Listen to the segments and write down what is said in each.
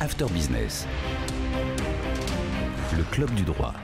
After Business. Le club du droit.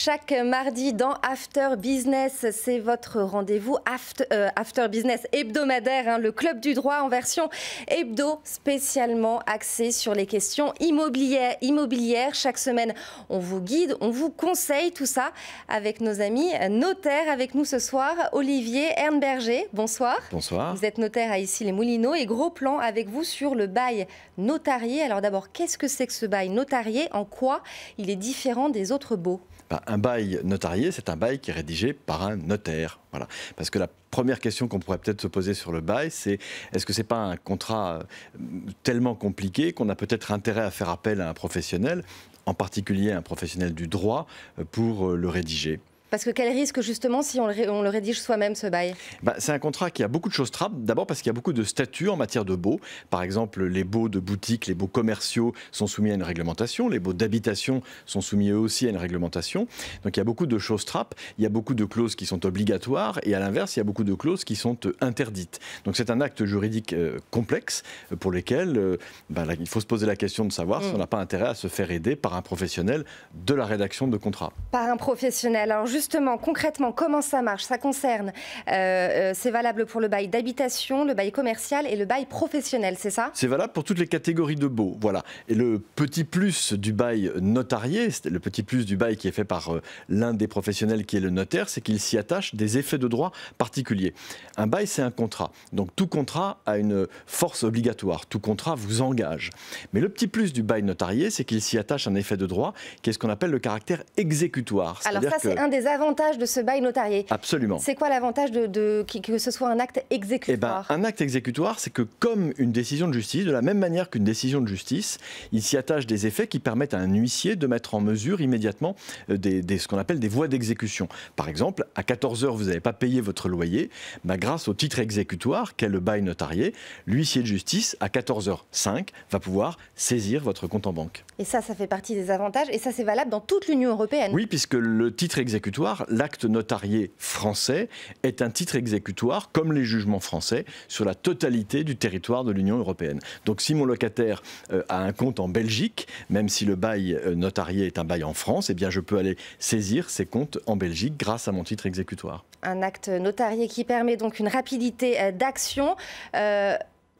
Chaque mardi dans After Business, c'est votre rendez-vous after, euh, after, Business hebdomadaire, hein, le club du droit en version hebdo, spécialement axé sur les questions immobilières. immobilières. Chaque semaine, on vous guide, on vous conseille tout ça avec nos amis notaires. Avec nous ce soir, Olivier Ernberger. Bonsoir. Bonsoir. Vous êtes notaire à ici les Moulineaux et gros plan avec vous sur le bail notarié. Alors d'abord, qu'est-ce que c'est que ce bail notarié En quoi il est différent des autres baux ben, un bail notarié, c'est un bail qui est rédigé par un notaire. Voilà. Parce que la première question qu'on pourrait peut-être se poser sur le bail, c'est est-ce que ce n'est pas un contrat euh, tellement compliqué qu'on a peut-être intérêt à faire appel à un professionnel, en particulier un professionnel du droit, euh, pour euh, le rédiger parce que quel risque justement si on le, rédige soi-même ce bail bah, C'est un contrat qui a beaucoup de choses trappes. D'abord parce qu'il y a beaucoup de statuts en matière de baux. Par exemple, les baux de boutique les baux commerciaux sont soumis à une réglementation. Les baux d'habitation sont soumis eux aussi à une réglementation. Donc il y a beaucoup de choses trappes. Il y a beaucoup de clauses qui sont obligatoires et à l'inverse, il y a beaucoup de clauses qui sont euh, interdites. Donc c'est un acte juridique euh, complexe euh, pour lequel bah, il faut se poser la question de savoir si mm. on n'a pas intérêt à se faire aider par un professionnel de la rédaction de contrat. Par un professionnel justement, concrètement, comment ça marche Ça concerne, euh, euh, c'est valable pour le bail d'habitation, le bail commercial et le bail professionnel, c'est ça C'est valable pour toutes les catégories de baux, voilà. Et le petit plus du bail notarié, le petit plus du bail qui est fait par euh, l'un des professionnels qui est le notaire, c'est qu'il s'y attache des effets de droit particuliers. Un bail, c'est un contrat. Donc tout contrat a une force obligatoire. Tout contrat vous engage. Mais le petit plus du bail notarié, c'est qu'il s'y attache un effet de droit qui est ce qu'on appelle le caractère exécutoire. Alors ça, c'est un des L'avantage de ce bail notarié. Absolument. C'est quoi l'avantage de, que ce soit un acte eh ben, exécutoire Un acte exécutoire, c'est que comme une décision de justice, de la même manière qu'une décision de justice, il s'y attache des effets qui permettent à un huissier de mettre en mesure immédiatement euh, des, ce qu'on appelle des voies d'exécution. Par exemple, à 14 h vous n'avez pas payé votre loyer, bah, grâce au titre exécutoire qu'est le bail notarié, l'huissier de justice, à 14h05, va pouvoir saisir votre compte en banque. Et ça, ça fait partie des avantages, et ça, c'est valable dans toute l'Union européenne. Oui, puisque le titre exécutoire l'acte notarié français est un titre exécutoire, comme les jugements français, sur la totalité du territoire de l'Union européenne. Donc si mon locataire euh, a un compte en Belgique, même si le bail euh, notarié est un bail en France, eh bien je peux aller saisir ses comptes en Belgique grâce à mon titre exécutoire. Un acte notarié qui permet donc une rapidité euh, d'action.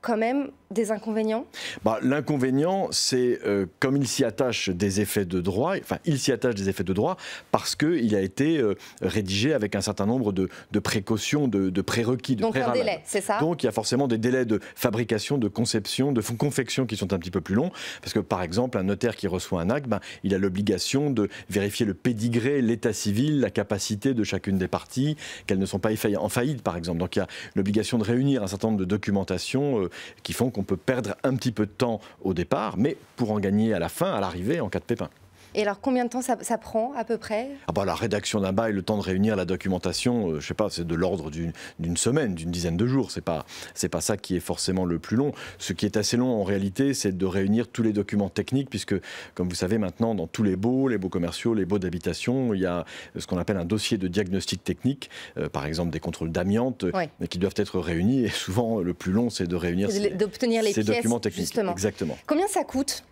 quand même, des inconvénients bah, L'inconvénient, c'est euh, comme il s'y attache des effets de droit, enfin il s'y attache des effets de droit parce qu'il a été euh, rédigé avec un certain nombre de, précautions, de, prérequis, de Donc un délai, c'est ça Donc il y a forcément des délais de fabrication, de conception, de confection qui sont un petit peu plus longs, parce que par exemple un notaire qui reçoit un acte, ben, il a l'obligation de vérifier le pédigré, l'état civil, la capacité de chacune des parties, qu'elles ne sont pas en faillite par exemple. Donc il y a l'obligation de réunir un certain nombre de documentations euh, qui font on peut perdre un petit peu de temps au départ, mais pour en gagner à la fin, à l'arrivée, en cas de pépin. Et alors, combien de temps ça, prend à peu près ah bah, La rédaction d'un bail, le temps de réunir la documentation, je euh, je sais pas, c'est de l'ordre d'une semaine, d'une dizaine de jours. C'est pas, pas ça qui est forcément le plus long. Ce qui est assez long en réalité, c'est de réunir tous les documents techniques, puisque, comme vous savez, maintenant, dans tous les baux, les baux commerciaux, les baux d'habitation, il y a ce qu'on appelle un dossier de diagnostic technique, euh, par exemple des contrôles d'amiante, mais qui doivent être réunis. Et souvent, le plus long, c'est de réunir d'obtenir les ces documents techniques. Justement. Exactement. Combien ça coûte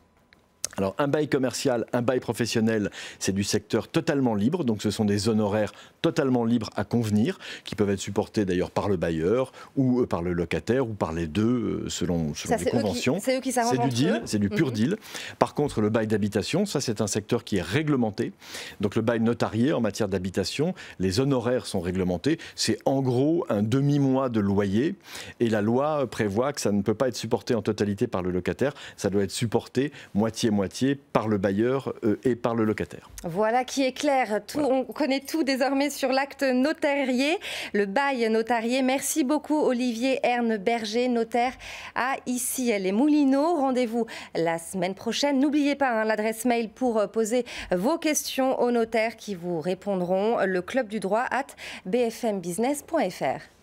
alors un bail commercial, un bail professionnel, c'est du secteur totalement libre, donc ce sont des honoraires totalement libres à convenir, qui peuvent être supportés d'ailleurs par le bailleur ou euh, par le locataire ou par les deux euh, selon, selon les conventions. C'est eux qui C'est du deal, c'est du pur mhm. deal. Par contre le bail d'habitation, ça c'est un secteur qui est réglementé. Donc le bail notarié en matière d'habitation, les honoraires sont réglementés. C'est en gros un demi-mois de loyer et la loi prévoit que ça ne peut pas être supporté en totalité par le locataire, ça doit être supporté moitié-moitié par le bailleur euh, et par le locataire. Voilà qui est clair. On connaît tout désormais sur l'acte notarié, le bail notarié. Merci beaucoup Olivier Herne Berger, notaire à ici les Moulineaux. Rendez-vous la semaine prochaine. N'oubliez pas hein, l'adresse mail pour euh, poser vos questions aux notaires qui vous répondront. Le club du droit at bfmbusiness.fr.